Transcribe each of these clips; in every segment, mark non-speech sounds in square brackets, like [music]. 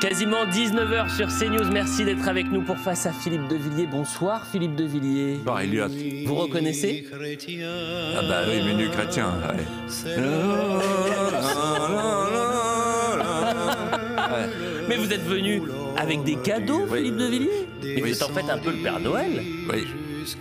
Quasiment 19h sur CNews. Merci d'être avec nous pour Face à Philippe Devilliers. Bonsoir Philippe Devilliers. Bon Eliot, Vous reconnaissez Ah bah oui, menu chrétien. Allez. Mais vous êtes venu avec des cadeaux, Philippe Devilliers Mais vous êtes en fait un peu le Père Noël. Oui.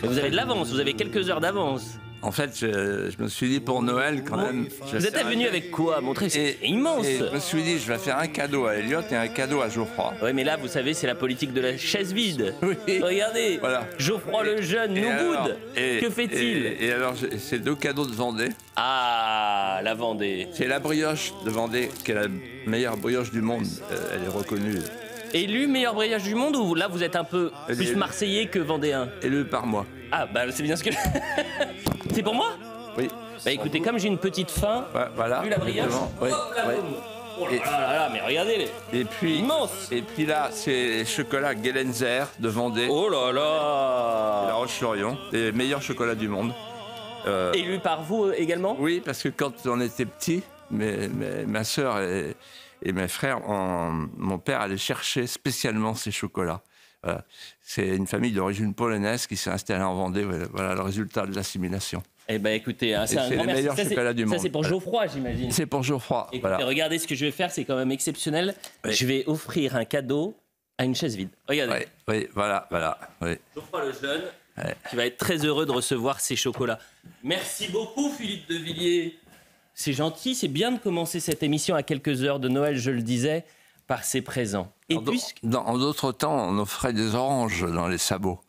vous avez de l'avance, vous avez quelques heures d'avance. En fait, je, me suis dit pour Noël, quand même. Vous êtes venu avec quoi Montrer, c'est immense. je me suis dit, je vais faire un cadeau à Elliot et un cadeau à Geoffroy. Oui, mais là, vous savez, c'est la politique de la chaise vide. [laughs] Oui. Regardez, voilà. Geoffroy le jeune nous boude. que fait-il et, alors, c'est deux cadeaux de Vendée. Ah, la Vendée. C'est la brioche de Vendée, qui est la meilleure brioche du monde. Euh, elle est reconnue. Élu meilleur brioche du monde ou là vous êtes un peu plus marseillais que vendéen Élu par moi. Ah bah c'est bien ce que [laughs] [laughs] C'est pour moi Oui. Bah écoutez, comme j'ai une petite faim, voilà. vu la brillance, oh mais regardez les. Et puis, Immense. et puis là, c'est chocolat Gelenzer de Vendée, Oh là La Roche-sur-Yon, les meilleurs chocolats du monde. Élu euh, par vous euh, également Oui, parce que quand on était petit, mes- ma sœur et, mes frères, mon père allait chercher spécialement ces chocolats. C'est une famille d'origine polonaise qui s'est installée en Vendée. Voilà le résultat de l'assimilation. Eh ben écoutez, hein, c'est le meilleur chocolat du monde. Ça c'est pour Geoffroy, j'imagine. C'est pour Geoffroy. Et regardez ce que je vais faire, c'est quand même exceptionnel. Je vais offrir un cadeau à une chaise vide. Regardez. Oui, voilà, voilà. Geoffroy le jeune, qui va être très heureux de recevoir ces chocolats. Merci beaucoup, Philippe de Villiers. C'est gentil, c'est bien de commencer cette émission à quelques heures de Noël, je le disais par ses présents. Et dans, en d'autres temps, on offrait des oranges dans les sabots.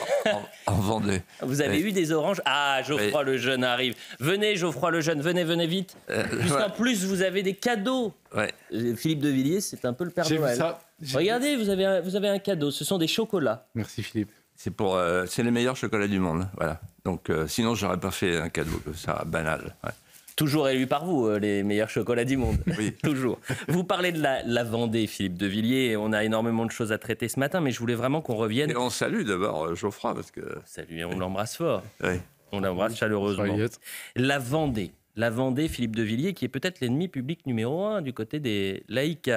[laughs] en, Vendée. Vous avez eu des oranges Ah, Geoffroy le Jeune arrive. Venez, Geoffroy le Jeune, venez, venez vite. Euh, Puisqu'en plus, vous avez des cadeaux. Euh, Philippe de Villiers, c'est un peu le Père Noël. Ça. Regardez, vous avez, un, vous avez un cadeau. Ce sont des chocolats. Merci, Philippe. C'est pour, euh, c'est les meilleurs chocolats du monde, voilà. Donc, euh, sinon, j'aurais pas fait un cadeau ça, banal. Toujours élu par vous, euh, les meilleurs chocolats du monde. [laughs] Toujours. Vous parlez de la, Vendée, Philippe de Villiers. On a énormément de choses à traiter ce matin, mais je voulais vraiment qu'on revienne. Et on salue d'abord euh, Geoffroy, parce que. Salut, on l'embrasse fort. On l'embrasse chaleureusement. La Vendée. La Vendée, Philippe de Villiers, qui est peut-être l'ennemi public numéro un du côté des laïcs.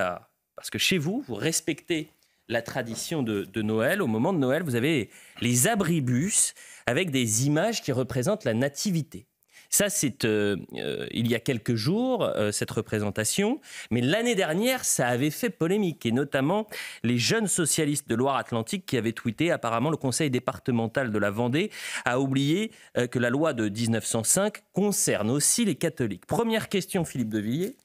Parce que chez vous, vous respectez la tradition de, de, Noël. Au moment de Noël, vous avez les abribus avec des images qui représentent la nativité. Ça, c'est euh, euh, il y a quelques jours, euh, cette représentation. Mais l'année dernière, ça avait fait polémique, et notamment les jeunes socialistes de Loire-Atlantique qui avaient tweeté apparemment le conseil départemental de la Vendée a oublié que la loi de 1905 concerne aussi les catholiques. Première question, Philippe de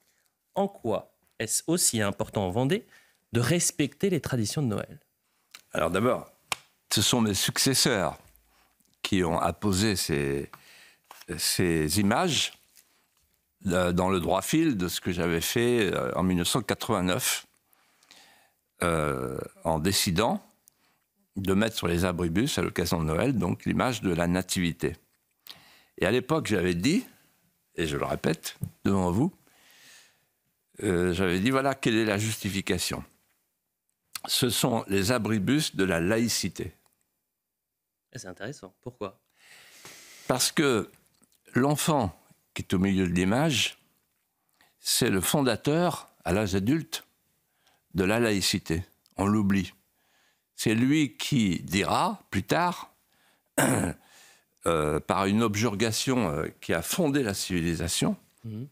En quoi est-ce aussi important en Vendée de respecter les traditions de Noël Alors d'abord, ce sont mes successeurs qui ont apposé ces, ces images euh, dans le droit fil de ce que j'avais fait euh, en 1989 euh, en décidant de mettre sur les abribus à l'occasion de Noël donc l'image de la nativité. Et à l'époque, j'avais dit, et je le répète devant vous, j'avais dit voilà quelle est la justification. Ce sont les abribus de la laïcité. C'est intéressant. Pourquoi Parce que l'enfant qui est au milieu de l'image, c'est le fondateur, à l'âge adulte, de la laïcité. On l'oublie. C'est lui qui dira, plus tard, [clears throat] euh, par une objurgation euh, qui a fondé la civilisation, mhm.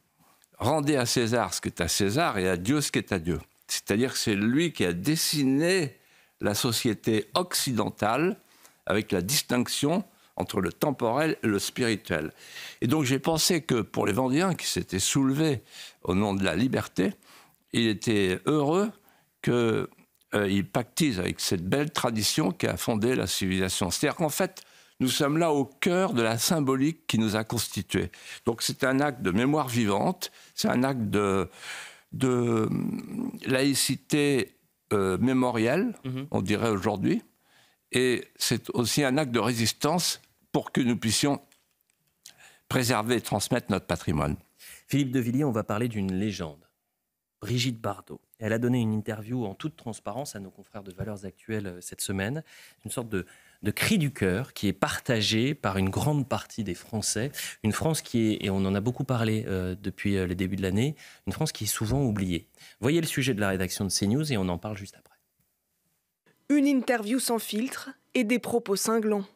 rendez à César ce qui est à César et à Dieu ce qui est à Dieu. C'est-à-dire que c'est lui qui a dessiné la société occidentale avec la distinction entre le temporel et le spirituel. Et donc j'ai pensé que pour les Vendéens qui s'étaient soulevés au nom de la liberté, il était heureux qu'ils euh, pactisent avec cette belle tradition qui a fondé la civilisation. C'est-à-dire qu'en fait, nous sommes là au cœur de la symbolique qui nous a constitués. Donc c'est un acte de mémoire vivante, c'est un acte de, de euh, laïcité euh, mémorielle, mm-hmm. on dirait aujourd'hui, et c'est aussi un acte de résistance pour que nous puissions préserver et transmettre notre patrimoine. Philippe de Villiers, on va parler d'une légende. Brigitte Bardot. Elle a donné une interview en toute transparence à nos confrères de Valeurs Actuelles euh, cette semaine. Une sorte de, cri du cœur qui est partagé par une grande partie des Français. Une France qui est, et on en a beaucoup parlé euh, depuis euh, le début de l'année, une France qui est souvent oubliée. Voyez le sujet de la rédaction de CNews et on en parle juste après. Une interview sans filtre et des propos cinglants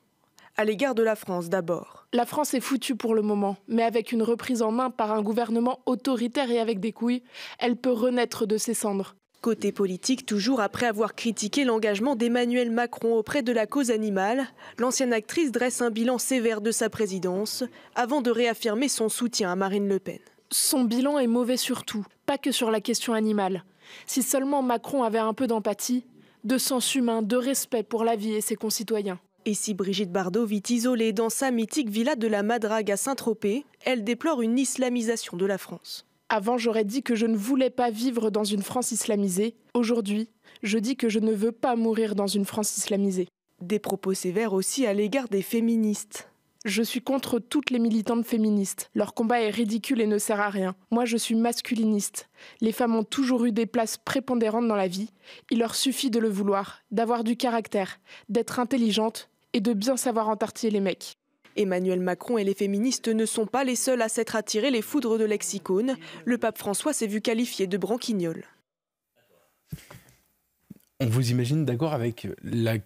à l'égard de la France d'abord. La France est foutue pour le moment, mais avec une reprise en main par un gouvernement autoritaire et avec des couilles, elle peut renaître de ses cendres. Côté politique, toujours après avoir critiqué l'engagement d'Emmanuel Macron auprès de la cause animale, l'ancienne actrice dresse un bilan sévère de sa présidence avant de réaffirmer son soutien à Marine Le Pen. Son bilan est mauvais surtout, pas que sur la question animale. Si seulement Macron avait un peu d'empathie, de sens humain, de respect pour la vie et ses concitoyens. Et si Brigitte Bardot vit isolée dans sa mythique villa de la Madrague à Saint-Tropez, elle déplore une islamisation de la France. Avant, j'aurais dit que je ne voulais pas vivre dans une France islamisée. Aujourd'hui, je dis que je ne veux pas mourir dans une France islamisée. Des propos sévères aussi à l'égard des féministes. Je suis contre toutes les militantes féministes. Leur combat est ridicule et ne sert à rien. Moi, je suis masculiniste. Les femmes ont toujours eu des places prépondérantes dans la vie. Il leur suffit de le vouloir, d'avoir du caractère, d'être intelligente et de bien savoir entartiller les mecs. Emmanuel Macron et les féministes ne sont pas les seuls à s'être attirés les foudres de lexicone. Le pape François s'est vu qualifié de branquignole. On vous imagine d'accord avec la,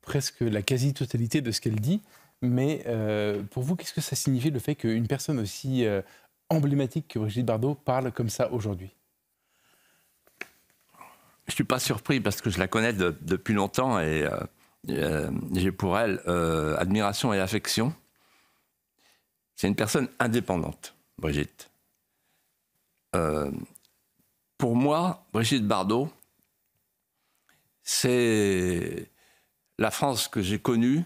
presque la quasi-totalité de ce qu'elle dit, mais euh, pour vous, qu'est-ce que ça signifie le fait qu'une personne aussi euh, emblématique que Brigitte Bardot parle comme ça aujourd'hui Je ne suis pas surpris parce que je la connais depuis longtemps et euh, euh, j'ai pour elle euh, admiration et affection. C'est une personne indépendante, Brigitte. Euh, pour moi, Brigitte Bardot, c'est la France que j'ai connue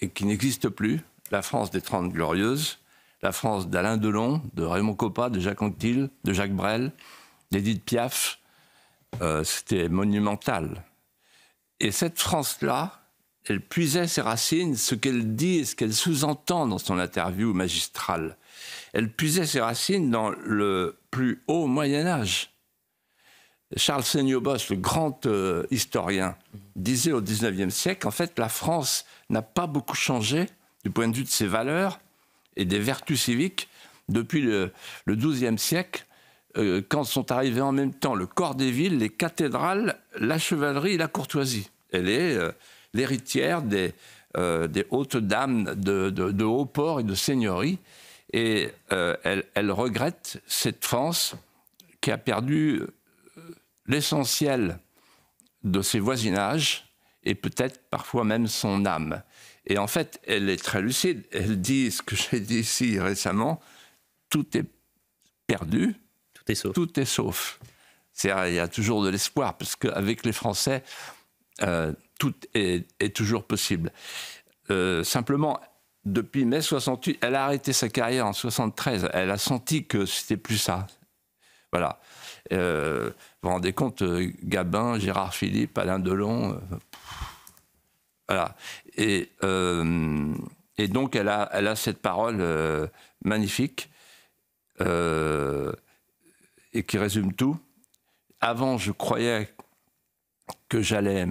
et qui n'existe plus, la France des Trente Glorieuses, la France d'Alain Delon, de Raymond Coppa, de Jacques Anquetil, de Jacques Brel, d'Edith Piaf. C'était monumental. Et cette France-là, elle puisait ses racines, ce qu'elle dit et ce qu'elle sous-entend dans son interview magistrale. Elle puisait ses racines dans le plus haut Moyen Âge. Charles Seignobos, le grand euh, historien, disait au XIXe siècle, en fait, la France n'a pas beaucoup changé du point de vue de ses valeurs et des vertus civiques depuis le, XIIe siècle euh, quand sont arrivés en même temps le corps des villes, les cathédrales, la chevalerie et la courtoisie. Elle est euh, l'héritière euh, des, hautes dames de, de, de haut port et de seigneuries. Et elle, elle, regrette cette France qui a perdu l'essentiel de ses voisinages et peut-être parfois même son âme. Et en fait, elle est très lucide. Elle dit ce que [laughs] j'ai dit ici récemment, tout est perdu, tout est sauf. il y a toujours de l'espoir, parce qu'avec les Français, euh, tout est, toujours possible. Euh, simplement, depuis mai 68, elle a arrêté sa carrière en 73. Elle a senti que c'était plus ça. Voilà. Euh, vous vous rendez compte, Gabin, Gérard Philippe, Alain Delon. voilà. Et, et donc, elle a, elle a cette parole magnifique et qui résume tout. Avant, je croyais que j'allais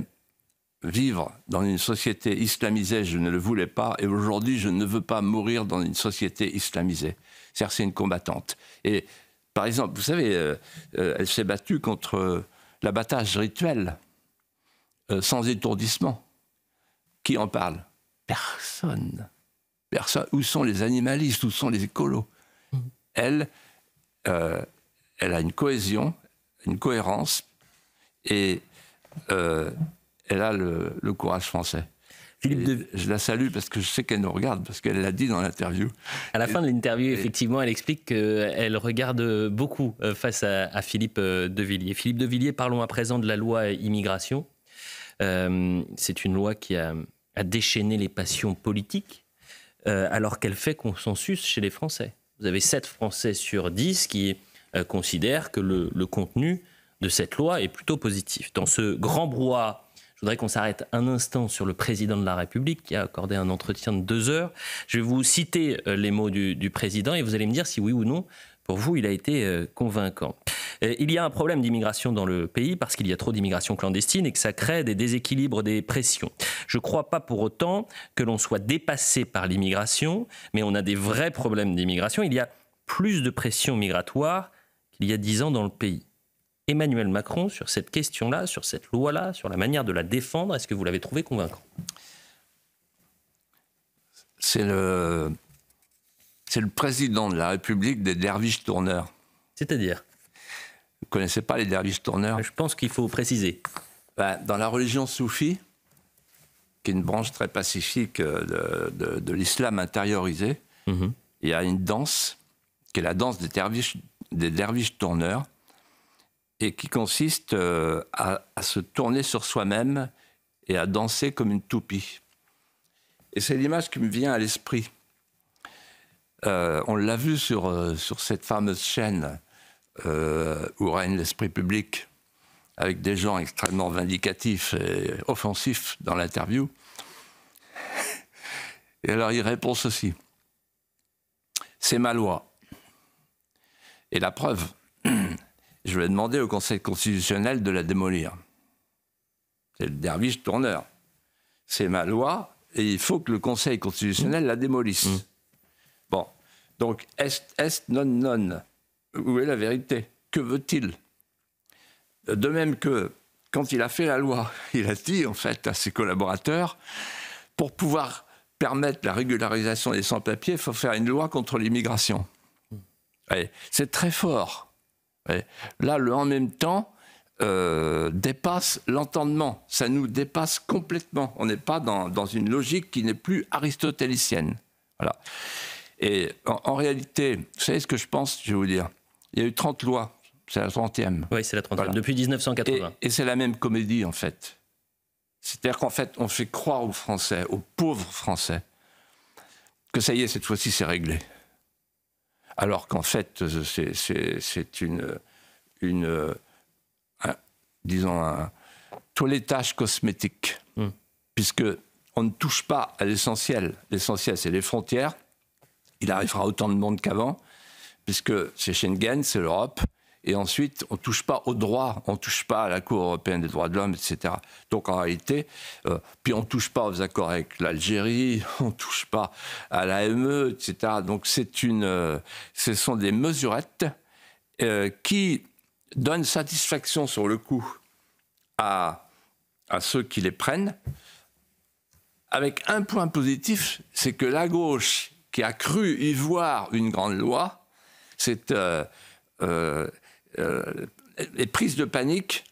vivre dans une société islamisée, je ne le voulais pas, et aujourd'hui, je ne veux pas mourir dans une société islamisée. C'est-à-dire, c'est une combattante. Et par exemple, vous savez, euh, euh, elle s'est battue contre l'abattage rituel, euh, sans étourdissement. Qui en parle Personne. Personne. Où sont les animalistes Où sont les écolos mmh. Elle, elle a une cohésion, une cohérence, et euh, elle a le, courage français. Philippe Je la salue parce que je sais qu'elle nous regarde, parce qu'elle l'a dit dans l'interview. À la fin de l'interview, effectivement, elle explique qu'elle regarde beaucoup euh, face à, à Philippe euh, Villiers. Philippe Villiers, parlons à présent de la loi immigration. C'est une loi qui a, déchaîné les passions politiques, alors qu'elle fait consensus chez les Français. Vous avez 7 Français sur 10 qui considère euh, considèrent que le, contenu de cette loi est plutôt positif. Dans ce grand brouhaha, je voudrais qu'on s'arrête un instant sur le président de la République qui a accordé un entretien de deux heures. Je vais vous citer euh, les mots du, du président et vous allez me dire si oui ou non, pour vous, il a été euh, convaincant. Il y a un problème d'immigration dans le pays parce qu'il y a trop d'immigration clandestine et que ça crée des déséquilibres, des pressions. Je ne crois pas pour autant que l'on soit dépassé par l'immigration, mais on a des vrais problèmes d'immigration. Il y a plus de pression migratoire il y a dix ans dans le pays. Emmanuel Macron, sur cette question-là, sur cette loi-là, sur la manière de la défendre, est-ce que vous l'avez trouvé convaincant C'est le... C'est le président de la République des derviches tourneurs. C'est-à-dire Vous ne connaissez pas les derviches tourneurs Je pense qu'il faut préciser. Ben, dans la religion soufie, qui est une branche très pacifique euh, de, de, l'islam intériorisé, mhm. il y a une danse qui est la danse des derviches, des derviches tourneurs, et qui consiste euh, à, se tourner sur soi-même et à danser comme une toupie. Et c'est l'image qui me vient à l'esprit. Euh, on l'a vu sur, euh, sur cette fameuse chaîne où règne l'esprit public, avec des gens extrêmement vindicatifs et offensifs dans l'interview. Et alors il répond ceci. C'est ma loi. Et la preuve, [clears throat] je vais demander au Conseil constitutionnel de la démolir. C'est le derviche tourneur. C'est ma loi et il faut que le Conseil constitutionnel la démolisse. Mm. Bon, donc est, est non non. Où est la vérité Que veut-il De même que quand il a fait la loi, [laughs] il a dit en fait à ses collaborateurs, pour pouvoir permettre la régularisation des sans-papiers, il faut faire une loi contre l'immigration. C'est très fort. Là, le en même temps euh, dépasse l'entendement. Ça nous dépasse complètement. On n'est pas dans, une logique qui n'est plus aristotélicienne. Voilà. Et en, réalité, vous savez ce que je pense Je vais vous dire. Il y a eu 30 lois. C'est la 30e. Oui, c'est la 30e. Depuis 1980. et c'est la même comédie, en fait. C'est-à-dire qu'en fait, on fait croire aux Français, aux pauvres Français, que ça y est, cette fois-ci, c'est réglé alors qu'en fait, euh, c'est une, une euh, disons, un toilettage cosmétique, cosmétiques hmm. puisque on ne touche pas à l'essentiel. L'essentiel, c'est les frontières. Il arrivera autant de monde qu'avant, puisque c'est Schengen, c'est l'Europe, et ensuite, on ne touche pas au droit, on ne touche pas à la Cour européenne des droits de l'homme, etc. Donc en réalité, euh, puis on ne touche pas aux accords avec l'Algérie, [laughs] on ne touche pas à l'AME, etc. Donc c'est une, euh, ce sont des mesurettes euh, qui donnent satisfaction sur le coup à, à ceux qui les prennent, avec un point positif, c'est que la gauche, qui a cru y voir une grande loi, c'est les euh, prises de panique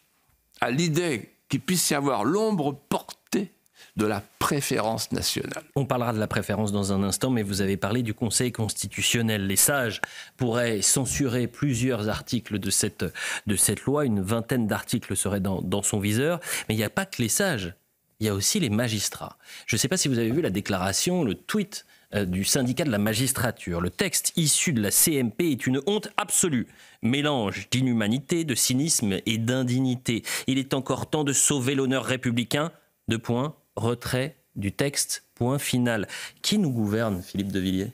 à l'idée qu'il puisse y avoir l'ombre portée de la préférence nationale. On parlera de la préférence dans un instant, mais vous avez parlé du Conseil constitutionnel. Les sages pourraient censurer plusieurs articles de cette, de cette loi, une vingtaine d'articles seraient dans, dans son viseur, mais il n'y a pas que les sages, il y a aussi les magistrats. Je ne sais pas si vous avez vu la déclaration, le tweet euh, du syndicat de la magistrature. Le texte issu de la CMP est une honte absolue, mélange d'inhumanité, de cynisme et d'indignité. Il est encore temps de sauver l'honneur républicain. Deux points, retrait du texte, point final. Qui nous gouverne, Philippe de Villiers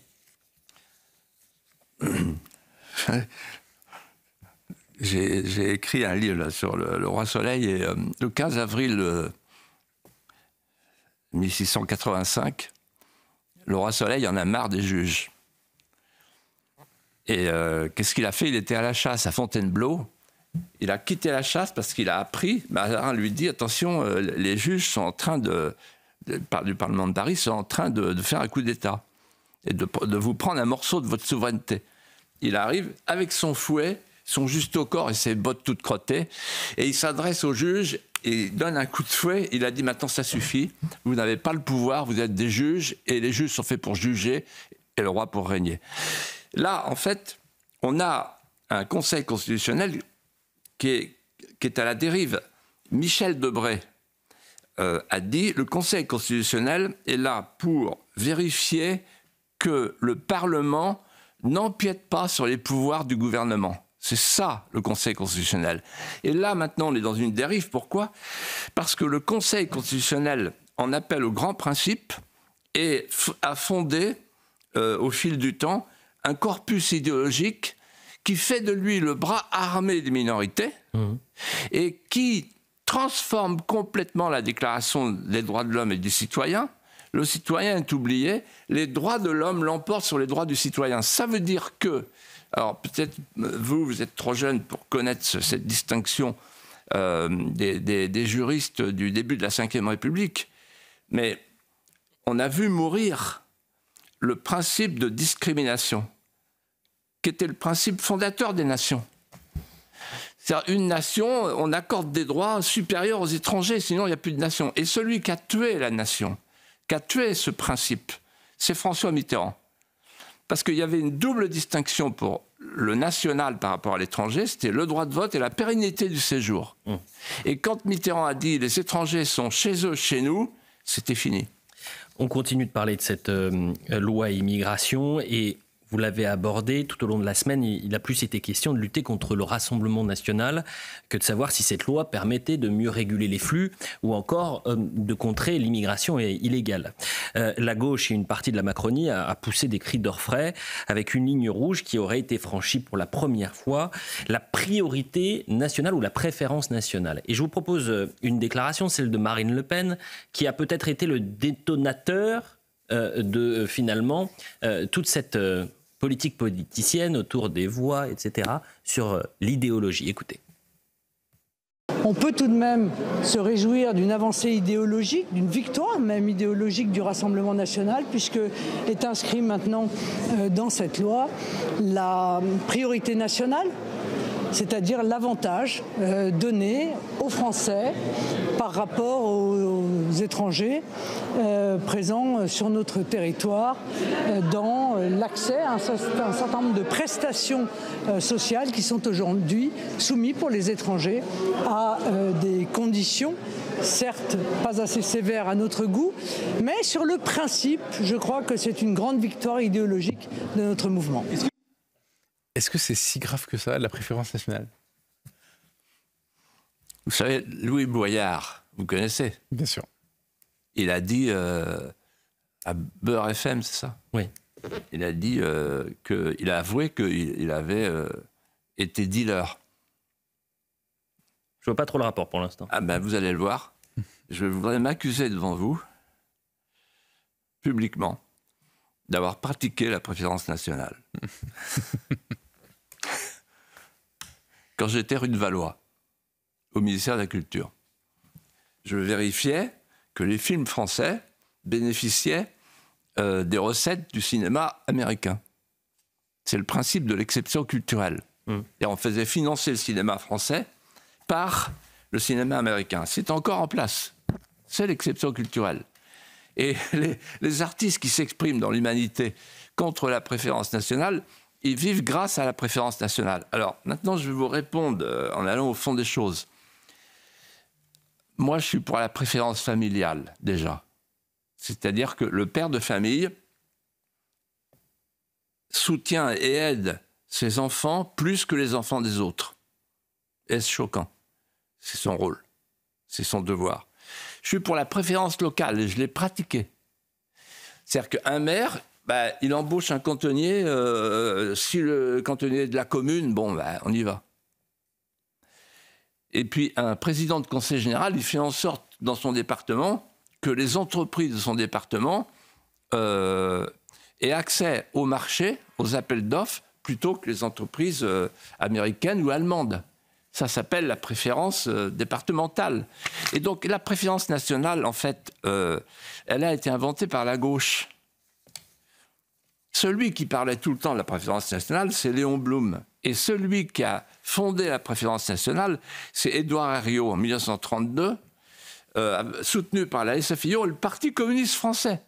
[coughs] J'ai écrit un livre sur le, roi Soleil et euh, le 15 avril 1685, euh, le roi Soleil en a marre des juges. Et euh, qu'est-ce qu'il a fait Il était à la chasse à Fontainebleau. Il a quitté la chasse parce qu'il a appris. Mazarin lui dit attention, euh, les juges sont en train de, du Parlement de Paris sont en train de, faire un coup d'État et de, vous prendre un morceau de votre souveraineté. Il arrive avec son fouet, son juste au corps et ses bottes toutes crottées, et il s'adresse aux juges. Il donne un coup de fouet. Il a dit maintenant ça suffit, vous n'avez pas le pouvoir, vous êtes des juges et les juges sont faits pour juger et le roi pour régner. Là, en fait, on a un Conseil constitutionnel qui est, est à la dérive. Michel Debré euh, a dit le Conseil constitutionnel est là pour vérifier que le Parlement n'empiète pas sur les pouvoirs du gouvernement. C'est ça le Conseil constitutionnel. Et là, maintenant, on est dans une dérive. Pourquoi Parce que le Conseil constitutionnel en appelle au grand principe et a fondé, euh, au fil du temps, un corpus idéologique qui fait de lui le bras armé des minorités mmh. et qui transforme complètement la déclaration des droits de l'homme et du citoyen le citoyen est oublié, les droits de l'homme l'emportent sur les droits du citoyen. Ça veut dire que, alors peut-être euh, vous, vous êtes trop jeune pour connaître cette distinction euh, des, des, juristes du début de la Ve République, mais on a vu mourir le principe de discrimination, qui était le principe fondateur des nations. C'est-à-dire une nation, on accorde des droits supérieurs aux étrangers, sinon il n'y a plus de nation. Et celui qui a tué la nation, qu'a tué ce principe, c'est François Mitterrand. Parce qu'il y avait une double distinction pour le national par rapport à l'étranger, c'était le droit de vote et la pérennité du séjour. Hum. Et quand Mitterrand a dit les étrangers sont chez eux, chez nous, c'était fini. On continue de parler de cette euh, loi immigration et vous l'avez abordé tout au long de la semaine. Il a plus été question de lutter contre le rassemblement national que de savoir si cette loi permettait de mieux réguler les flux ou encore euh, de contrer l'immigration illégale. Euh, la gauche et une partie de la Macronie a, poussé des cris d'orfraie avec une ligne rouge qui aurait été franchie pour la première fois, la priorité nationale ou la préférence nationale. Et je vous propose euh, une déclaration, celle de Marine Le Pen, qui a peut-être été le détonateur de finalement toute cette politique politicienne autour des voix, etc., sur euh, l'idéologie. Écoutez. On peut tout de même se réjouir d'une avancée idéologique, d'une victoire même idéologique du Rassemblement national, puisque est inscrit maintenant euh, dans cette loi la priorité nationale, c'est-à-dire l'avantage euh, donné aux Français par rapport aux, étrangers euh, présents euh, sur notre territoire euh, dans l'accès à un, certain nombre de prestations sociales qui sont aujourd'hui soumises pour les étrangers à des conditions certes pas assez sévères à notre goût, mais sur le principe, je crois que c'est une grande victoire idéologique de notre mouvement. Est-ce que c'est si grave que ça, la préférence nationale vous savez, Louis Boyard, vous connaissez Bien sûr. Il a dit euh, à Beur FM, c'est ça Oui. Il a dit euh, que, il a avoué qu'il avait euh, été dealer. Je vois pas trop le rapport pour l'instant. Ah ben vous allez le voir. Je voudrais m'accuser devant vous, publiquement, d'avoir pratiqué la préférence nationale. [laughs] Quand j'étais rue de Valois au ministère de la Culture. Je vérifiais que les films français bénéficiaient euh, des recettes du cinéma américain. C'est le principe de l'exception culturelle. Hmm. Et on faisait financer le cinéma français par le cinéma américain. C'est encore en place. C'est l'exception culturelle. Et [laughs] les artistes qui s'expriment dans l'humanité contre la préférence nationale, ils vivent grâce à la préférence nationale. Alors maintenant, je vais vous répondre euh, en allant au fond des choses moi, je suis pour la préférence familiale, déjà. C'est-à-dire que le père de famille soutient et aide ses enfants plus que les enfants des autres. Est-ce choquant C'est son rôle, c'est son devoir. Je suis pour la préférence locale et je l'ai pratiqué. C'est-à-dire qu'un maire, bah, il embauche un cantonnier. Euh, si le cantonnier de la commune, bon, bah, on y va. Et puis un président de conseil général, il fait en sorte dans son département que les entreprises de son département euh, aient accès au marché, aux appels d'offres, plutôt que les entreprises euh, américaines ou allemandes. Ça s'appelle la préférence euh, départementale. Et donc la préférence nationale, en fait, elle a été inventée par la gauche. Celui qui parlait tout le temps de la préférence nationale, c'est Léon Blum. Et celui qui a fondé la préférence nationale, c'est Édouard Herriot en 1932, euh, soutenu par la SFIO le Parti communiste français.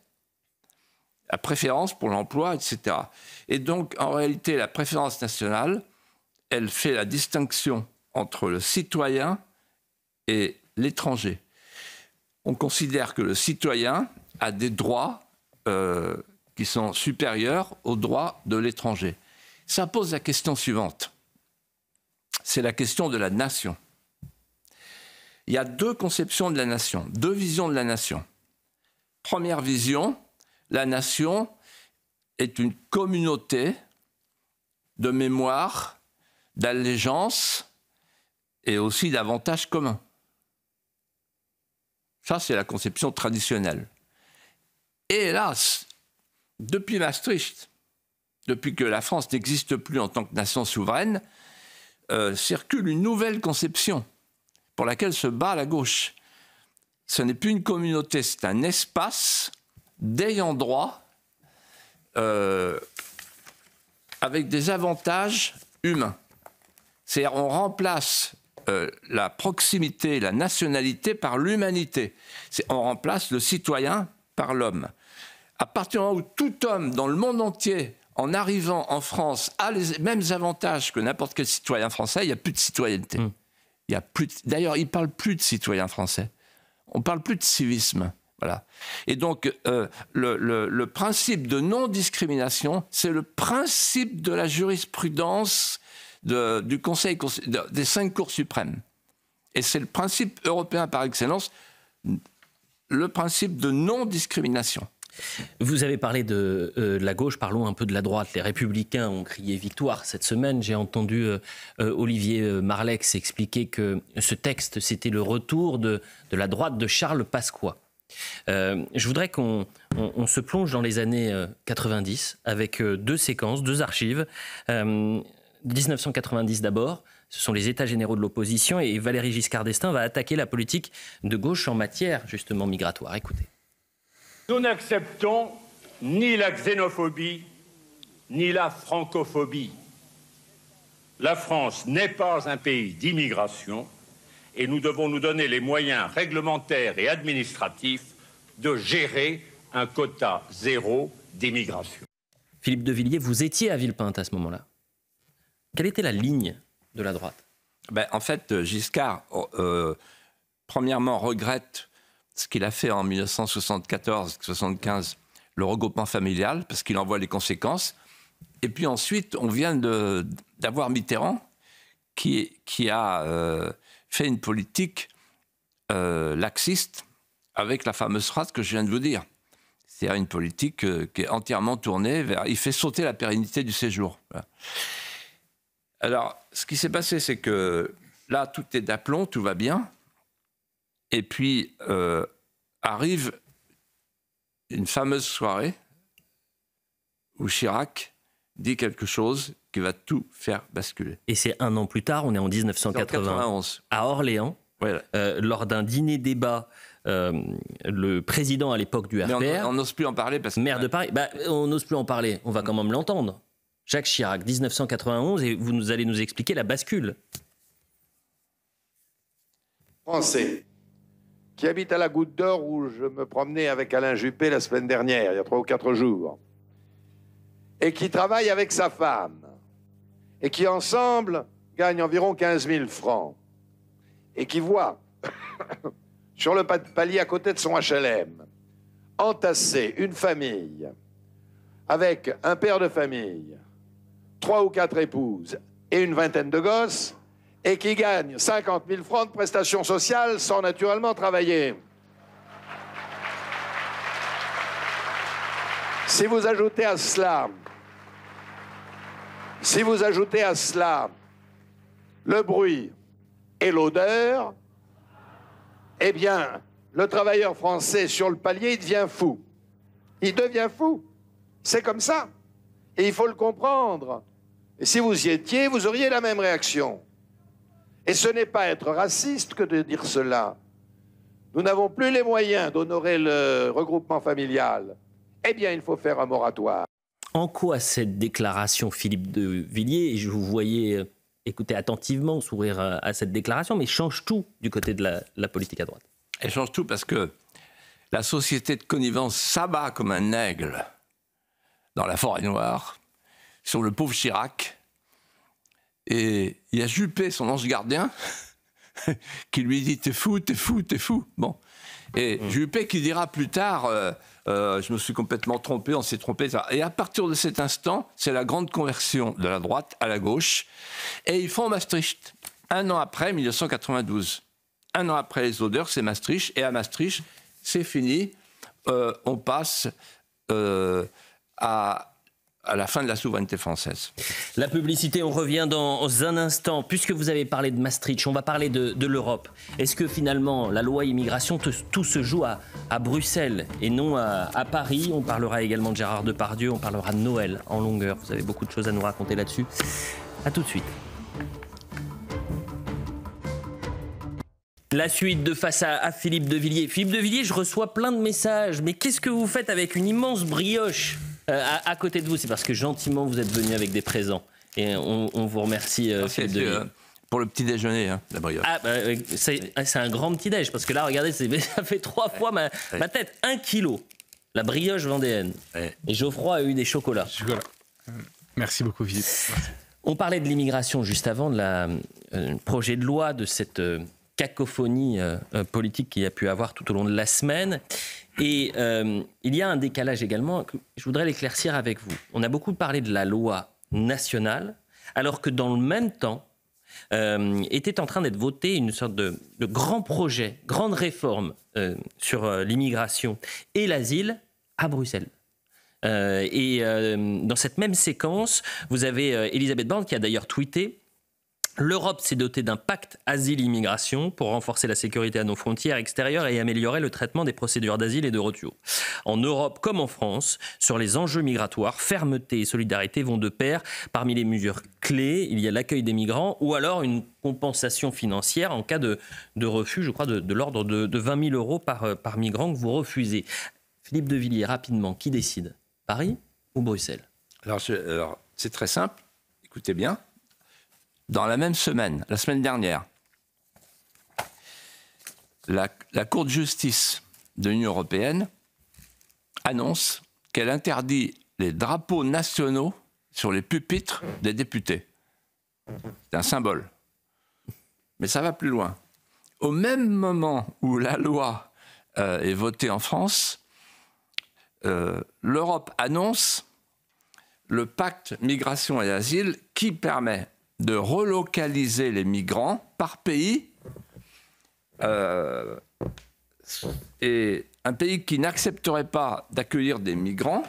La préférence pour l'emploi, etc. Et donc, en réalité, la préférence nationale, elle fait la distinction entre le citoyen et l'étranger. On considère que le citoyen a des droits euh, qui sont supérieurs aux droits de l'étranger. Ça pose la question suivante c'est la question de la nation. Il y a deux conceptions de la nation, deux visions de la nation. Première vision, la nation est une communauté de mémoire, d'allégeance et aussi d'avantages communs. Ça, c'est la conception traditionnelle. Et hélas, depuis Maastricht, depuis que la France n'existe plus en tant que nation souveraine, euh, circule une nouvelle conception pour laquelle se bat la gauche. Ce n'est plus une communauté, c'est un espace d'ayant droit euh, avec des avantages humains. C'est-à-dire on remplace euh, la proximité, la nationalité par l'humanité. On remplace le citoyen par l'homme. À partir du moment où tout homme dans le monde entier en arrivant en France, a les mêmes avantages que n'importe quel citoyen français, il n'y a plus de citoyenneté. Hmm. Il y a plus D'ailleurs, il ne parle plus de citoyen français. On ne parle plus de civisme. Voilà. Et donc, euh, le, principe de non-discrimination, c'est le principe de la jurisprudence du Conseil des cinq cours suprêmes. Et c'est le principe européen par excellence, le principe de non-discrimination. Vous avez parlé euh, de, la gauche, parlons un peu de la droite. Les républicains ont crié victoire cette semaine. J'ai entendu euh, euh, Olivier Marlex expliquer que ce texte, c'était le retour de, la droite de Charles Pasqua. je voudrais qu'on se plonge dans les années 90 avec deux séquences, deux archives. 1990 d'abord, ce sont les États généraux de l'opposition et Valérie Giscard d'Estaing va attaquer la politique de gauche en matière justement migratoire. Écoutez. Nous n'acceptons ni la xénophobie, ni la francophobie. La France n'est pas un pays d'immigration et nous devons nous donner les moyens réglementaires et administratifs de gérer un quota zéro d'immigration. Philippe de Villiers, vous étiez à Villepinte à ce moment-là. Quelle était la ligne de la droite ben, En fait, Giscard, euh, euh, premièrement, regrette ce qu'il a fait en 1974-75, le regroupement familial, parce qu'il en voit les conséquences. Et puis ensuite, on vient d'avoir Mitterrand, qui, qui a euh, fait une politique euh, laxiste avec la fameuse phrase que je viens de vous dire. C'est-à-dire une politique euh, qui est entièrement tournée vers... Il fait sauter la pérennité du séjour. Alors, ce qui s'est passé, c'est que là, tout est d'aplomb, tout va bien. Et puis euh, arrive une fameuse soirée où Chirac dit quelque chose qui va tout faire basculer. Et c'est un an plus tard, on est en 1991, à Orléans, euh, lors d'un dîner-débat. Euh, le président à l'époque du RPR. Mais on n'ose plus en parler parce que. Maire de Paris. Bah, on n'ose plus en parler. On va quand même l'entendre. Jacques Chirac, 1991, et vous nous allez nous expliquer la bascule. Pensez qui habite à la Goutte d'Or où je me promenais avec Alain Juppé la semaine dernière, il y a trois ou quatre jours, et qui travaille avec sa femme, et qui ensemble gagne environ 15 000 francs, et qui voit [coughs] sur le palier à côté de son HLM entasser une famille avec un père de famille, trois ou quatre épouses et une vingtaine de gosses, et qui gagne 50 000 francs de prestations sociales sans naturellement travailler. Si vous ajoutez à cela, si vous ajoutez à cela le bruit et l'odeur, eh bien, le travailleur français sur le palier, il devient fou. Il devient fou. C'est comme ça. Et il faut le comprendre. Et si vous y étiez, vous auriez la même réaction. Et ce n'est pas être raciste que de dire cela. Nous n'avons plus les moyens d'honorer le regroupement familial. Eh bien, il faut faire un moratoire. En quoi cette déclaration, Philippe de Villiers, et je vous voyais euh, écouter attentivement, sourire euh, à, cette déclaration, mais change tout du côté de la, la politique à droite Elle change tout parce que la société de connivence s'abat comme un aigle dans la forêt noire sur le pauvre Chirac, et il y a Juppé, son ange gardien, [laughs] qui lui dit T'es fou, t'es fou, t'es fou. Bon. Et mm. Juppé qui dira plus tard euh, euh, Je me suis complètement trompé, on s'est trompé. Et à partir de cet instant, c'est la grande conversion de la droite à la gauche. Et ils font Maastricht, un an après 1992. Un an après les odeurs, c'est Maastricht. Et à Maastricht, c'est fini. Euh, on passe à à la fin de la souveraineté française. La publicité, on revient dans un instant. Puisque vous avez parlé de Maastricht, on va parler de, l'Europe. Est-ce que finalement, la loi immigration, tout se joue à, Bruxelles et non à, Paris On parlera également de Gérard Depardieu, on parlera de Noël en longueur. Vous avez beaucoup de choses à nous raconter là-dessus. À tout de suite. La suite de face à, Philippe de Villiers. Philippe de Villiers, je reçois plein de messages, mais qu'est-ce que vous faites avec une immense brioche euh, à, côté de vous, c'est parce que gentiment vous êtes venu avec des présents. Et on, vous remercie, euh, ah, euh, Pour le petit déjeuner, hein, la brioche ah, bah, ah, c'est un grand petit déj, parce que là, regardez, [laughs] ça fait trois fois ma, tête. Un kilo. La brioche vendéenne. Et Geoffroy a eu des chocolats. Merci beaucoup, Philippe. On parlait de l'immigration juste avant, de la projet de loi, de cette cacophonie euh, euh, politique qu'il y a pu avoir tout au long de la semaine. Et euh, il y a un décalage également, que je voudrais l'éclaircir avec vous. On a beaucoup parlé de la loi nationale, alors que dans le même temps, était en train d'être voté une sorte de, de, grand projet, grande réforme sur l'immigration et l'asile à Bruxelles. et dans cette même séquence, vous avez Elisabeth Borne qui a d'ailleurs tweeté L'Europe s'est dotée d'un pacte asile-immigration pour renforcer la sécurité à nos frontières extérieures et améliorer le traitement des procédures d'asile et de retour. En Europe comme en France, sur les enjeux migratoires, fermeté et solidarité vont de pair. Parmi les mesures clés, il y a l'accueil des migrants ou alors une compensation financière en cas de, de refus, je crois, de, l'ordre de, 20 000 euros par, euh, par migrant que vous refusez. Philippe de Villiers, rapidement, qui décide Paris ou Bruxelles alors c'est très simple, écoutez bien dans la même semaine, la semaine dernière, la, Cour de justice de l'Union européenne annonce qu'elle interdit les drapeaux nationaux sur les pupitres des députés. C'est un symbole. Mais ça va plus loin. Au même moment où la loi euh, est votée en France, euh, l'Europe annonce le pacte migration et asile qui permet de relocaliser les migrants par pays. Euh, et un pays qui n'accepterait pas d'accueillir des migrants,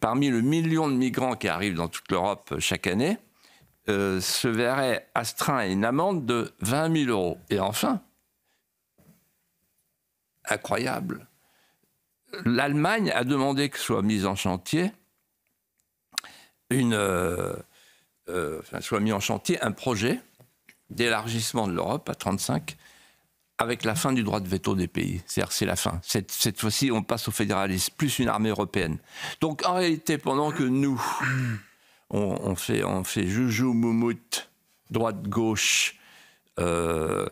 parmi le million de migrants qui arrivent dans toute l'Europe chaque année, euh, se verrait astreint à une amende de 20 000 euros. Et enfin, incroyable, l'Allemagne a demandé que soit mise en chantier une, euh, euh, soit mis en chantier un projet d'élargissement de l'Europe à 35 avec la fin du droit de veto des pays. C'est-à-dire c'est la fin. Cette, cette fois-ci, on passe au fédéralisme, plus une armée européenne. Donc en réalité, pendant que nous, on, fait, on fait joujou, moumoute, droite-gauche, euh,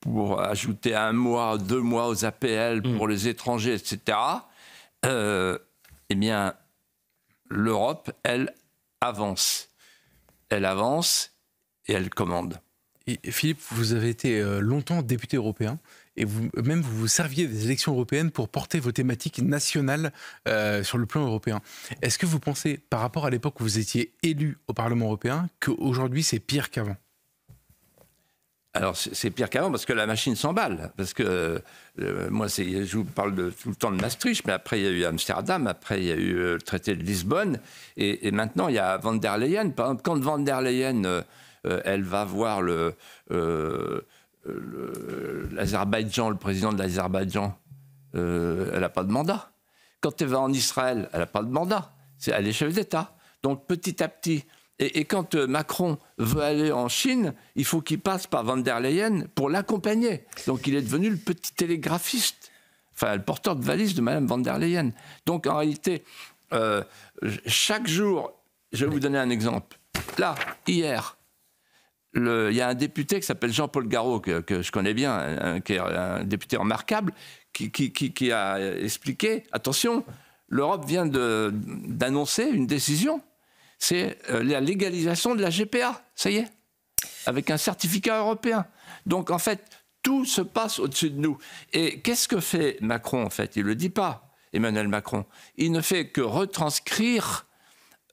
pour ajouter un mois, deux mois aux APL mm. pour les étrangers, etc., euh, eh bien, l'Europe, elle, avance. Elle avance et elle commande. Philippe, vous avez été euh, longtemps député européen et même vous vous serviez des élections européennes pour porter vos thématiques nationales euh, sur le plan européen. Est-ce que vous pensez, par rapport à l'époque où vous étiez élu au Parlement européen, qu'aujourd'hui c'est pire qu'avant alors c'est pire qu'avant parce que la machine s'emballe. Parce que euh, moi, je vous parle de, tout le temps de Maastricht, mais après il y a eu Amsterdam, après il y a eu euh, le traité de Lisbonne, et, maintenant il y a Van der Leyen. Par exemple, quand Van der Leyen, euh, elle va voir l'Azerbaïdjan, le, président de l'Azerbaïdjan, elle n'a pas de mandat. Quand elle va en Israël, elle n'a pas de mandat. C'est, elle est chef d'État. Donc petit à petit, et, quand euh, Macron veut aller en Chine, il faut qu'il passe par Van der Leyen pour l'accompagner. Donc il est devenu le petit télégraphiste, enfin le porteur de valise de Madame Van der Leyen. Donc en réalité, euh, chaque jour, je vais vous donner un exemple. Là, hier, il y a un député qui s'appelle Jean-Paul Garot, que, je connais bien, qui est un député remarquable, qui, qui, qui a expliqué, attention, l'Europe vient d'annoncer une décision c'est euh, la légalisation de la GPA, ça y est, avec un certificat européen. Donc en fait, tout se passe au-dessus de nous. Et qu'est-ce que fait Macron en fait Il ne le dit pas, Emmanuel Macron. Il ne fait que retranscrire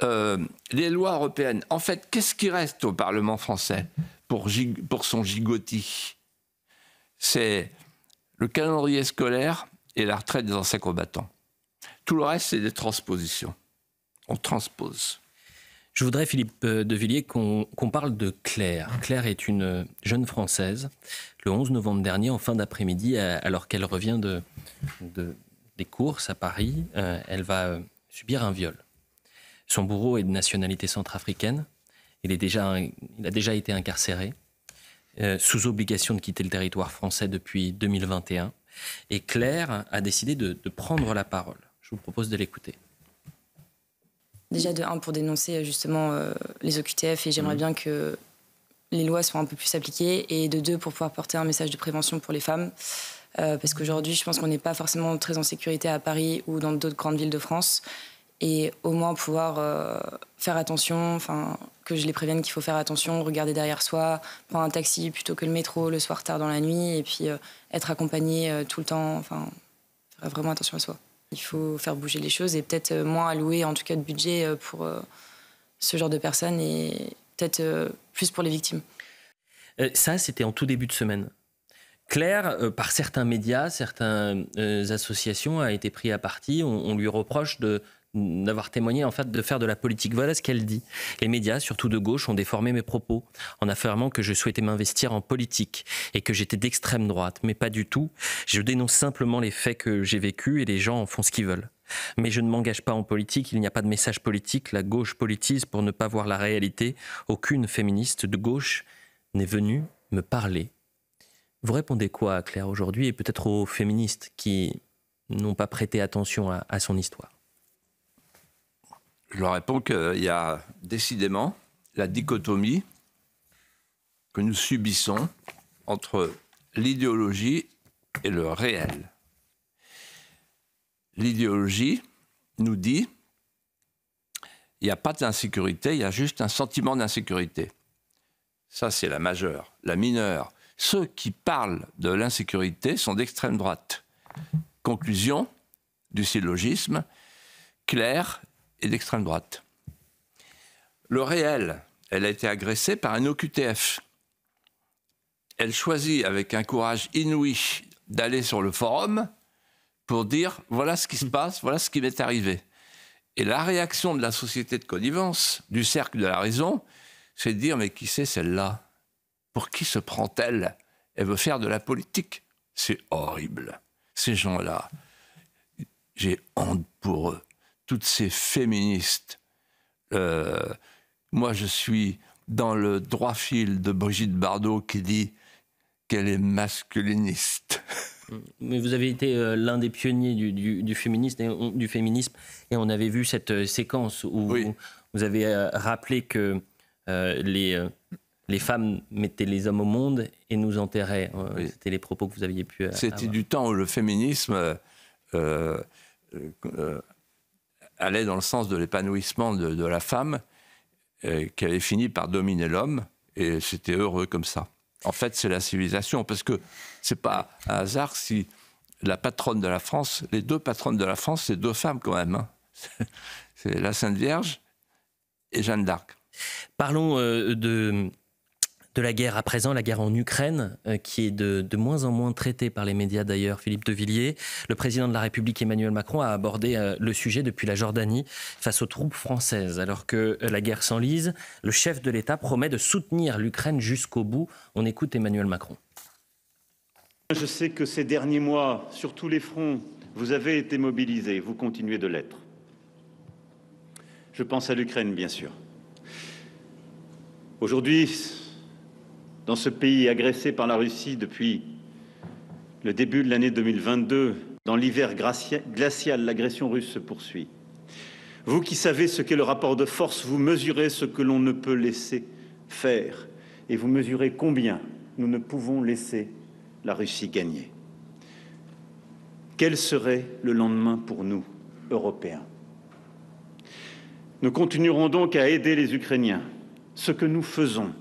euh, les lois européennes. En fait, qu'est-ce qui reste au Parlement français pour, pour son gigotis C'est le calendrier scolaire et la retraite des anciens combattants. Tout le reste, c'est des transpositions. On transpose. Je voudrais, Philippe euh, de Villiers, qu'on parle de Claire. Claire est une euh, jeune Française, le 11 novembre dernier, en fin d'après-midi, alors qu'elle revient des courses à Paris, euh, elle va subir un viol. Son bourreau est de nationalité centrafricaine. Il, a déjà été incarcéré, sous obligation de quitter le territoire français depuis 2021. Et Claire a décidé de prendre la parole. Je vous propose de l'écouter. Déjà, de un, pour dénoncer euh, justement euh, les OQTF, et j'aimerais mmh. bien que les lois soient un peu plus appliquées, et de deux, pour pouvoir porter un message de prévention pour les femmes. Euh, parce qu'aujourd'hui, je pense qu'on n'est pas forcément très en sécurité à Paris ou dans d'autres grandes villes de France. Et au moins pouvoir faire attention, enfin, que je les prévienne qu'il faut faire attention, regarder derrière soi, prendre un taxi plutôt que le métro le soir tard dans la nuit, et puis être accompagné tout le temps, enfin, faire vraiment attention à soi. Il faut faire bouger les choses et peut-être euh, moins allouer en tout cas de budget euh, pour euh, ce genre de personnes et peut-être plus pour les victimes. ça, c'était en tout début de semaine. Claire, par certains médias, certaines associations, a été pris à partie. on lui reproche de, d'avoir témoigné en fait de faire de la politique. Voilà ce qu'elle dit. Les médias, surtout de gauche, ont déformé mes propos en affirmant que je souhaitais m'investir en politique et que j'étais d'extrême droite, mais pas du tout. Je dénonce simplement les faits que j'ai vécus et les gens en font ce qu'ils veulent. Mais je ne m'engage pas en politique, il n'y a pas de message politique, la gauche politise pour ne pas voir la réalité. Aucune féministe de gauche n'est venue me parler. Vous répondez quoi à Claire aujourd'hui et peut-être aux féministes qui n'ont pas prêté attention à, à son histoire je leur réponds qu'il y a décidément la dichotomie que nous subissons entre l'idéologie et le réel. L'idéologie nous dit, il n'y a pas d'insécurité, il y a juste un sentiment d'insécurité. Ça, c'est la majeure. La mineure, ceux qui parlent de l'insécurité sont d'extrême droite. Conclusion du syllogisme, clair et d'extrême droite. Le réel, elle a été agressée par un OQTF. Elle choisit avec un courage inouï d'aller sur le forum pour dire voilà ce qui se passe, voilà ce qui m'est arrivé. Et la réaction de la société de connivence, du cercle de la raison, c'est de dire mais qui c'est celle-là Pour qui se prend-elle Elle veut faire de la politique. C'est horrible. Ces gens-là, j'ai honte pour eux toutes ces féministes. Euh, moi, je suis dans le droit fil de Brigitte Bardot qui dit qu'elle est masculiniste. [laughs] Mais vous avez été euh, l'un des pionniers du, féminisme et on, du féminisme et on avait vu cette euh, séquence où vous, avez rappelé que les, les femmes mettaient les hommes au monde et nous enterraient. C'était les propos que vous aviez pu. C'était du temps où le féminisme allait dans le sens de l'épanouissement de, la femme, euh, qui avait fini par dominer l'homme, et c'était heureux comme ça. En fait, c'est la civilisation, parce que c'est pas un hasard si la patronne de la France, les deux patronnes de la France, c'est deux femmes quand même. Hein. [laughs] C'est la Sainte Vierge et Jeanne d'Arc. Parlons euh, de de la guerre à présent, la guerre en Ukraine, euh, qui est de, moins en moins traitée par les médias d'ailleurs. Philippe de Villiers, le président de la République Emmanuel Macron a abordé euh, le sujet depuis la Jordanie face aux troupes françaises. Alors que euh, la guerre s'enlise, le chef de l'État promet de soutenir l'Ukraine jusqu'au bout. On écoute Emmanuel Macron. Je sais que ces derniers mois, sur tous les fronts, vous avez été mobilisés, vous continuez de l'être. Je pense à l'Ukraine, bien sûr. Aujourd'hui, dans ce pays agressé par la Russie depuis le début de l'année 2022, dans l'hiver glacial, l'agression russe se poursuit. Vous qui savez ce qu'est le rapport de force, vous mesurez ce que l'on ne peut laisser faire et vous mesurez combien nous ne pouvons laisser la Russie gagner. Quel serait le lendemain pour nous, Européens Nous continuerons donc à aider les Ukrainiens. Ce que nous faisons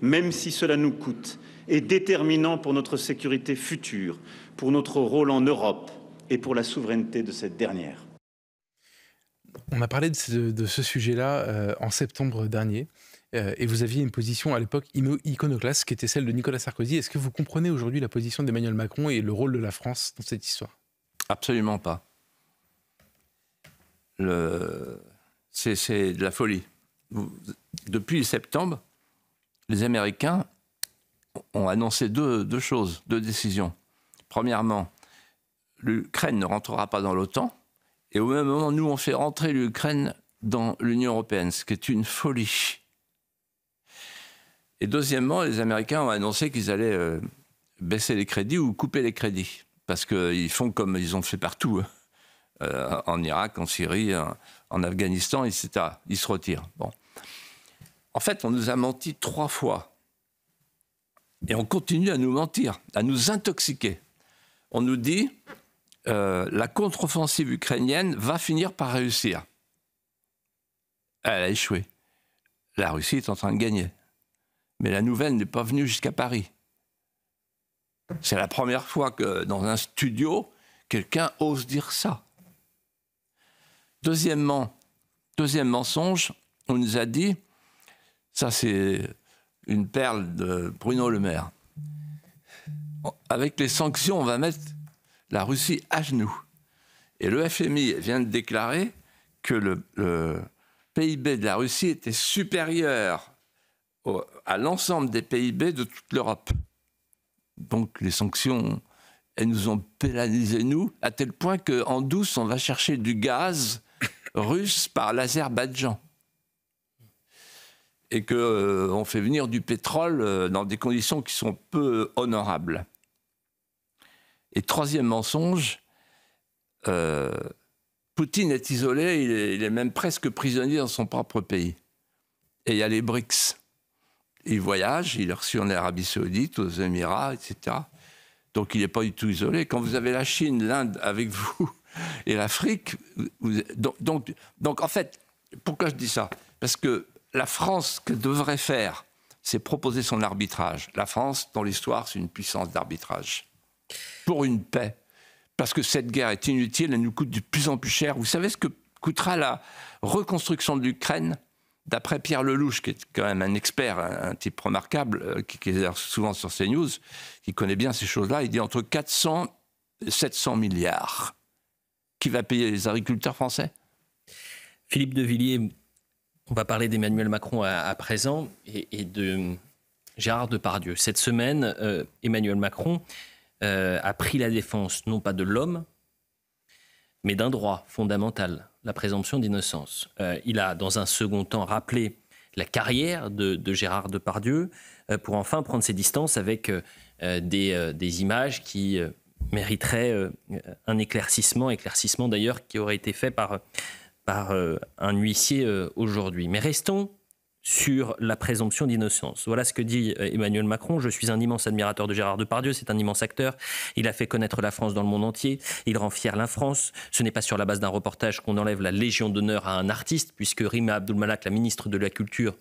même si cela nous coûte, est déterminant pour notre sécurité future, pour notre rôle en Europe et pour la souveraineté de cette dernière. On a parlé de ce, sujet-là euh, en septembre dernier, euh, et vous aviez une position à l'époque iconoclaste qui était celle de Nicolas Sarkozy. Est-ce que vous comprenez aujourd'hui la position d'Emmanuel Macron et le rôle de la France dans cette histoire Absolument pas. C'est de la folie. Depuis septembre, les Américains ont annoncé deux, choses, deux décisions. Premièrement, l'Ukraine ne rentrera pas dans l'OTAN, et au même moment, nous, on fait rentrer l'Ukraine dans l'Union européenne, ce qui est une folie. Et deuxièmement, les Américains ont annoncé qu'ils allaient euh, baisser les crédits ou couper les crédits, parce qu'ils font comme ils ont fait partout, euh, en Irak, en Syrie, en, en Afghanistan, etc. Ils se retirent. Bon. En fait, on nous a menti trois fois. Et on continue à nous mentir, à nous intoxiquer. On nous dit, euh, la contre-offensive ukrainienne va finir par réussir. Elle a échoué. La Russie est en train de gagner. Mais la nouvelle n'est pas venue jusqu'à Paris. C'est la première fois que dans un studio, quelqu'un ose dire ça. Deuxièmement, deuxième mensonge, on nous a dit ça, c'est une perle de Bruno Le Maire. Avec les sanctions, on va mettre la Russie à genoux. Et le FMI vient de déclarer que le, PIB de la Russie était supérieur à l'ensemble des PIB de toute l'Europe. Donc les sanctions, elles nous ont pénalisé, nous, à tel point qu'en douce, on va chercher du gaz russe par l'Azerbaïdjan et qu'on euh, fait venir du pétrole euh, dans des conditions qui sont peu honorables. Et troisième mensonge, euh, Poutine est isolé, il est, même presque prisonnier dans son propre pays. Et il y a les BRICS. Il voyage, il est reçu en Arabie saoudite, aux Émirats, etc. Donc il n'est pas du tout isolé. Quand vous avez la Chine, l'Inde avec vous [laughs] et l'Afrique, donc, donc, donc en fait, pourquoi je dis ça Parce que la France que devrait faire, c'est proposer son arbitrage. La France, dans l'histoire, c'est une puissance d'arbitrage. Pour une paix. Parce que cette guerre est inutile, elle nous coûte de plus en plus cher. Vous savez ce que coûtera la reconstruction de l'Ukraine D'après Pierre Lelouch, qui est quand même un expert, un, type remarquable, euh, qui, est souvent sur CNews, qui connaît bien ces choses-là, il dit entre 400 et 700 milliards. Qui va payer les agriculteurs français Philippe de Villiers, on va parler d'Emmanuel Macron à, présent et, de Gérard Depardieu. Cette semaine, euh, Emmanuel Macron euh, a pris la défense non pas de l'homme, mais d'un droit fondamental, la présomption d'innocence. Euh, il a, dans un second temps, rappelé la carrière de, Gérard Depardieu pour enfin prendre ses distances avec des, des, images qui mériteraient un éclaircissement, éclaircissement d'ailleurs qui aurait été fait par euh, un huissier euh, aujourd'hui. Mais restons sur la présomption d'innocence. Voilà ce que dit euh, Emmanuel Macron. Je suis un immense admirateur de Gérard Depardieu, c'est un immense acteur. Il a fait connaître la France dans le monde entier, il rend fier la France. Ce n'est pas sur la base d'un reportage qu'on enlève la Légion d'honneur à un artiste, puisque Rima Abdulmalak, la ministre de la Culture,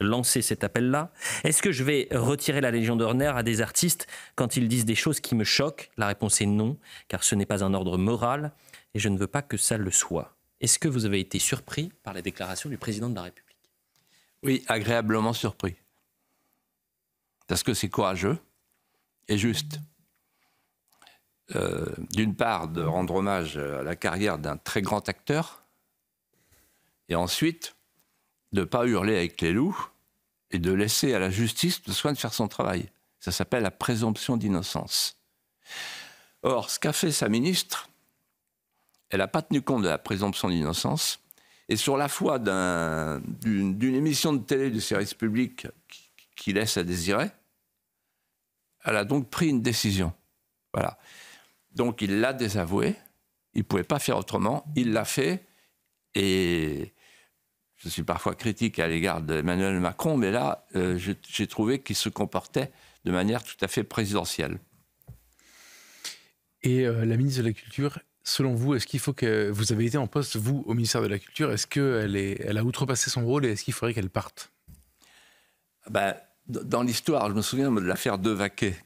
lançait cet appel-là. Est-ce que je vais retirer la Légion d'honneur à des artistes quand ils disent des choses qui me choquent La réponse est non, car ce n'est pas un ordre moral, et je ne veux pas que ça le soit. Est-ce que vous avez été surpris par la déclaration du président de la République Oui, agréablement surpris. Parce que c'est courageux et juste. Euh, d'une part, de rendre hommage à la carrière d'un très grand acteur, et ensuite, de ne pas hurler avec les loups et de laisser à la justice le soin de faire son travail. Ça s'appelle la présomption d'innocence. Or, ce qu'a fait sa ministre, elle n'a pas tenu compte de la présomption d'innocence. Et sur la foi d'une émission de télé du service public qui, laisse à désirer, elle a donc pris une décision. Voilà. Donc il l'a désavoué, il ne pouvait pas faire autrement, il l'a fait, et je suis parfois critique à l'égard d'Emmanuel Macron, mais là, euh, j'ai trouvé qu'il se comportait de manière tout à fait présidentielle. Et euh, la ministre de la Culture selon vous, est-ce qu'il faut que vous avez été en poste, vous, au ministère de la Culture, est-ce qu'elle est, elle a outrepassé son rôle et est-ce qu'il faudrait qu'elle parte ben, Dans l'histoire, je me souviens de l'affaire De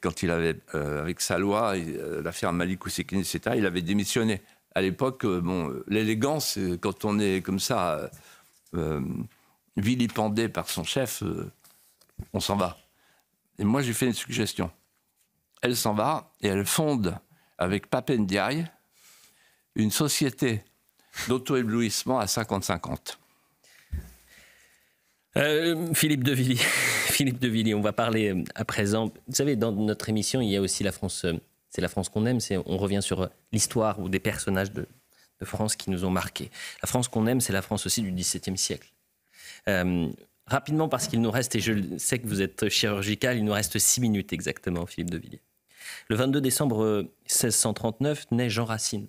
quand il avait, euh, avec sa loi, euh, l'affaire Malik Oussekine, etc., il avait démissionné. À l'époque, euh, bon, l'élégance, quand on est comme ça, vilipendé par son chef, on s'en va. Et moi, j'ai fait une suggestion. Elle s'en va et elle fonde avec Papendiaï, une société d'auto-éblouissement à 50-50. Euh, Philippe de Villiers. [laughs] Philippe de on va parler euh, à présent. Vous savez, dans notre émission, il y a aussi la France. Euh, c'est la France qu'on aime. C'est on revient sur l'histoire ou des personnages de, France qui nous ont marqués. La France qu'on aime, c'est la France aussi du XVIIe siècle. rapidement, parce qu'il nous reste, et je sais que vous êtes chirurgical, il nous reste six minutes exactement, Philippe de Villiers. Le 22 décembre 1639 naît Jean Racine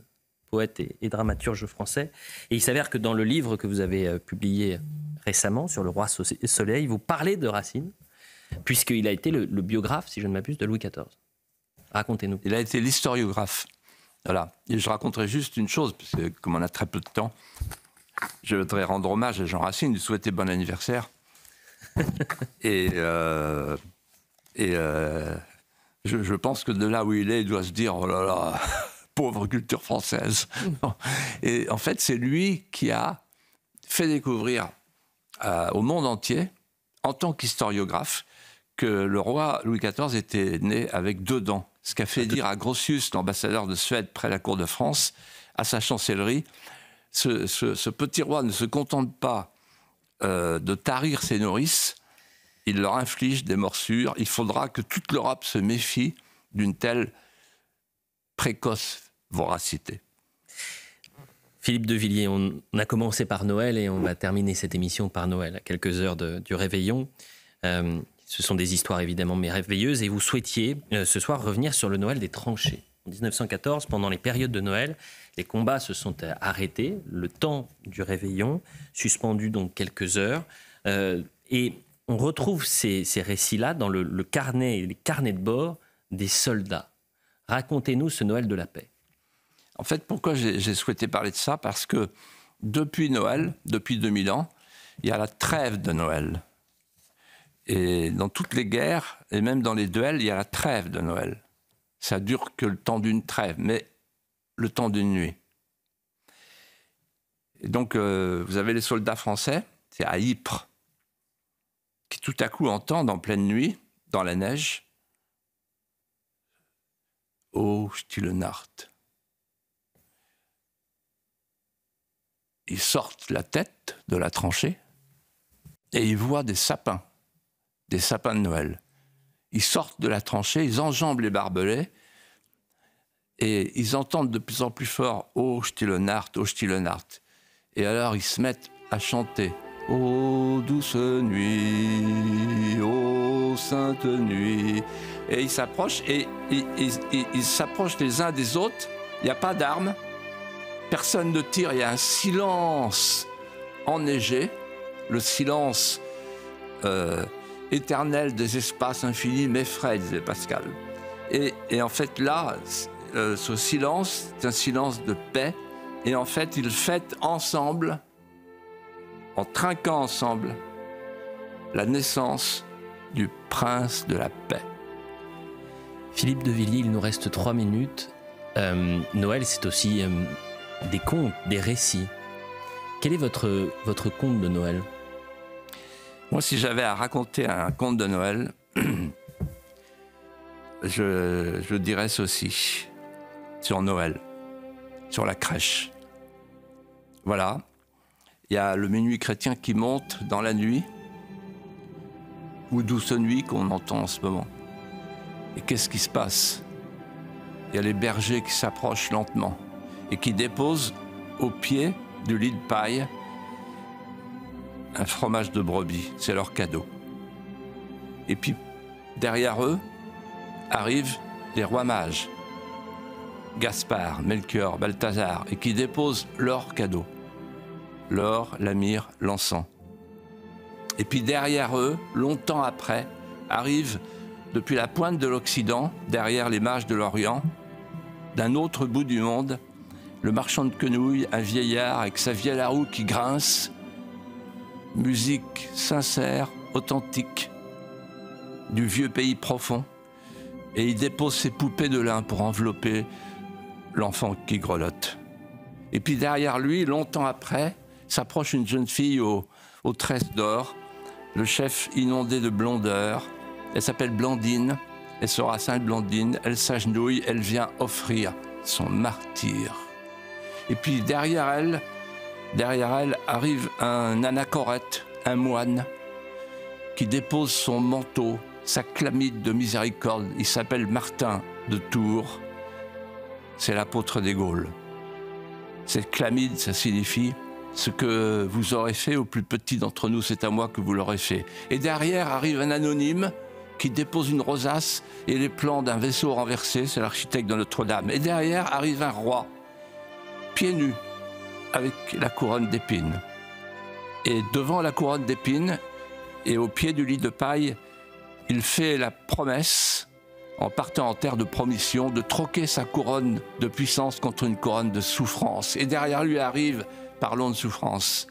poète et, dramaturge français. Et il s'avère que dans le livre que vous avez euh, publié récemment sur le roi Soleil, vous parlez de Racine, puisqu'il a été le, biographe, si je ne m'abuse, de Louis XIV. Racontez-nous. Il a été l'historiographe. Voilà. Et je raconterai juste une chose, puisque comme on a très peu de temps, je voudrais rendre hommage à Jean Racine, lui souhaiter bon anniversaire. [laughs] et euh, et euh, je, je, pense que de là où il est, il doit se dire oh là là, pauvre culture française. Mm. [laughs] Et en fait, c'est lui qui a fait découvrir euh, au monde entier, en tant qu'historiographe, que le roi Louis XIV était né avec deux dents. Ce qu'a fait ah, dire à Grotius, l'ambassadeur de Suède près la cour de France, à sa chancellerie, ce, petit roi ne se contente pas euh, de tarir ses nourrices, il leur inflige des morsures. Il faudra que toute l'Europe se méfie d'une telle précoce voracité. Philippe de Villiers, on, a commencé par Noël et on va terminer cette émission par Noël, à quelques heures du réveillon. Euh, ce sont des histoires évidemment mais réveilleuses. et vous souhaitiez euh, ce soir revenir sur le Noël des tranchées. En 1914, pendant les périodes de Noël, les combats se sont euh, arrêtés, le temps du réveillon, suspendu donc quelques heures. et on retrouve ces, récits-là dans le, le, carnet, les carnets de bord des soldats. Racontez-nous ce Noël de la paix. En fait, pourquoi j'ai souhaité parler de ça Parce que depuis Noël, depuis 2000 ans, il y a la trêve de Noël. Et dans toutes les guerres, et même dans les duels, il y a la trêve de Noël. Ça dure que le temps d'une trêve, mais le temps d'une nuit. Et donc, euh, vous avez les soldats français, c'est à Ypres, qui tout à coup entendent en pleine nuit, dans la neige, Oh, Stille ils sortent la tête de la tranchée et ils voient des sapins, des sapins de Noël. Ils sortent de la tranchée, ils enjambent les barbelés et ils entendent de plus en plus fort Oh Stilenart, Oh Stilenart ». Et alors ils se mettent à chanter Oh douce nuit, oh sainte nuit. Et ils s'approchent et ils s'approchent les uns des autres. Il n'y a pas d'armes, personne ne tire, il y a un silence enneigé, le silence euh, éternel des espaces infinis m'effraie, disait Pascal. Et, en fait là, euh, ce silence, c'est un silence de paix, et en fait ils fêtent ensemble, en trinquant ensemble, la naissance du prince de la paix. Philippe de Villiers, il nous reste trois minutes. Euh, Noël, c'est aussi des contes, des récits. Quel est votre, votre conte de Noël Moi, si j'avais à raconter un conte de Noël, [clears throat] je, je dirais ceci, sur Noël, sur la crèche. Voilà, il y a le minuit chrétien qui monte dans la nuit, ou douce nuit qu'on entend en ce moment. Et qu'est-ce qui se passe Il y a les bergers qui s'approchent lentement et qui déposent au pied du lit de paille un fromage de brebis. C'est leur cadeau. Et puis, derrière eux, arrivent les rois mages, Gaspard, Melchior, Balthazar, et qui déposent leur cadeau. L'or, la l'encens. Et puis derrière eux, longtemps après, arrivent, depuis la pointe de l'Occident, derrière les mages de l'Orient, d'un autre bout du monde, le marchand de quenouilles, un vieillard avec sa vieille à roue qui grince. Musique sincère, authentique, du vieux pays profond. Et il dépose ses poupées de lin pour envelopper l'enfant qui grelotte. Et puis derrière lui, longtemps après, s'approche une jeune fille aux, tresses d'or, le chef inondé de blondeur. Elle s'appelle Blandine, elle sera sainte Blandine, elle s'agenouille, elle vient offrir son martyr. Et puis derrière elle, derrière elle arrive un anachorète, un moine, qui dépose son manteau, sa clamide de miséricorde. Il s'appelle Martin de Tours. C'est l'apôtre des Gaules. Cette clamide, ça signifie ce que vous aurez fait au plus petit d'entre nous, c'est à moi que vous l'aurez fait. Et derrière arrive un anonyme qui dépose une rosace et les plans d'un vaisseau renversé, c'est l'architecte de Notre-Dame. Et derrière arrive un roi pieds nus avec la couronne d'épines. Et devant la couronne d'épines et au pied du lit de paille, il fait la promesse, en partant en terre de promission, de troquer sa couronne de puissance contre une couronne de souffrance. Et derrière lui arrive, parlons de souffrance,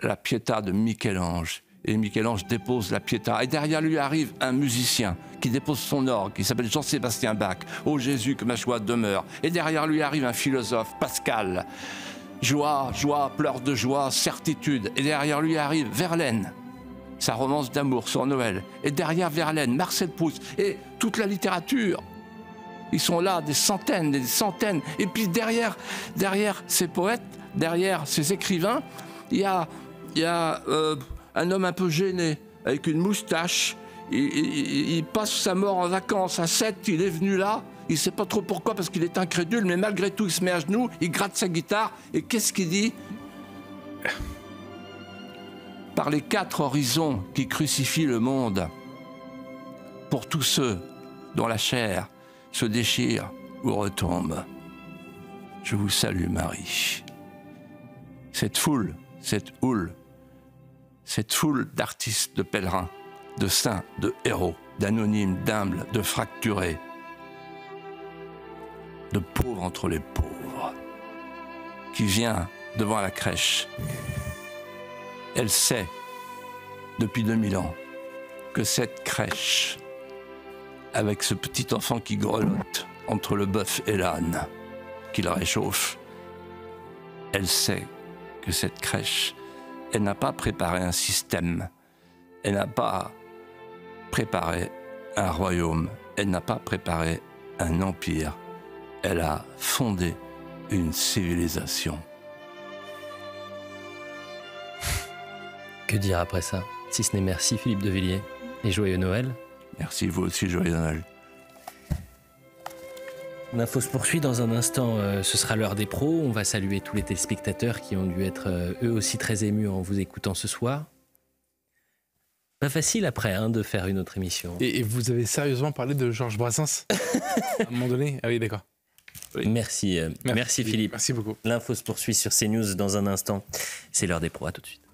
la Pietà de Michel-Ange et Michel-Ange dépose la Pietà. Et derrière lui arrive un musicien qui dépose son orgue, qui s'appelle Jean-Sébastien Bach. Ô Jésus, que ma joie demeure. Et derrière lui arrive un philosophe, Pascal. Joie, joie, pleurs de joie, certitude. Et derrière lui arrive Verlaine, sa romance d'amour sur Noël. Et derrière Verlaine, Marcel Proust et toute la littérature. Ils sont là, des centaines, des centaines. Et puis derrière, derrière ces poètes, derrière ces écrivains, il y a, il y a euh, un homme un peu gêné, avec une moustache. Il, passe sa mort en vacances. À 7, il est venu là. Il ne sait pas trop pourquoi, parce qu'il est incrédule, mais malgré tout, il se met à genoux, il gratte sa guitare, et qu'est-ce qu'il dit Par les quatre horizons qui crucifient le monde, pour tous ceux dont la chair se déchire ou retombe, je vous salue Marie. Cette foule, cette houle cette foule d'artistes, de pèlerins, de saints, de héros, d'anonymes, d'humbles, de fracturés, de pauvres entre les pauvres, qui vient devant la crèche. Elle sait, depuis 2000 ans, que cette crèche, avec ce petit enfant qui grelotte entre le bœuf et l'âne, qui la réchauffe, elle sait que cette crèche elle n'a pas préparé un système, elle n'a pas préparé un royaume, elle n'a pas préparé un empire, elle a fondé une civilisation. Que dire après ça, si ce n'est merci Philippe de Villiers et joyeux Noël Merci vous aussi, joyeux Noël. L'info se poursuit dans un instant, euh, ce sera l'heure des pros. On va saluer tous les téléspectateurs qui ont dû être euh, eux aussi très émus en vous écoutant ce soir. Pas facile après hein, de faire une autre émission. Et, vous avez sérieusement parlé de Georges Brassens [laughs] À un moment donné Ah oui, d'accord. Euh, merci, merci, merci, Philippe. Merci beaucoup. L'info se poursuit sur CNews dans un instant. C'est l'heure des pros, à tout de suite.